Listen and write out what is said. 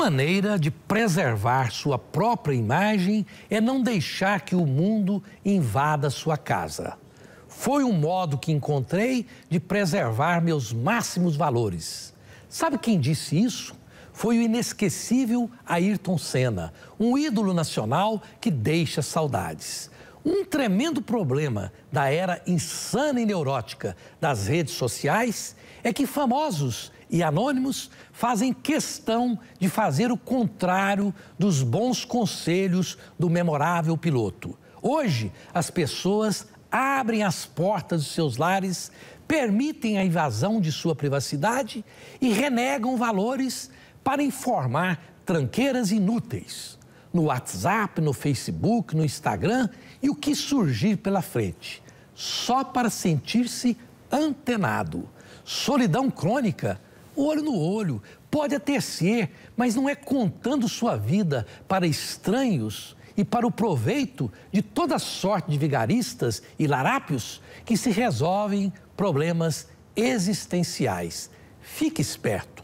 maneira de preservar sua própria imagem é não deixar que o mundo invada sua casa. Foi um modo que encontrei de preservar meus máximos valores. Sabe quem disse isso? Foi o inesquecível Ayrton Senna, um ídolo nacional que deixa saudades. Um tremendo problema da era insana e neurótica das redes sociais é que famosos e anônimos fazem questão de fazer o contrário dos bons conselhos do memorável piloto. Hoje, as pessoas abrem as portas dos seus lares, permitem a invasão de sua privacidade e renegam valores para informar tranqueiras inúteis no WhatsApp, no Facebook, no Instagram e o que surgir pela frente, só para sentir-se antenado. Solidão crônica olho no olho. Pode até ser, mas não é contando sua vida para estranhos e para o proveito de toda sorte de vigaristas e larápios que se resolvem problemas existenciais. Fique esperto.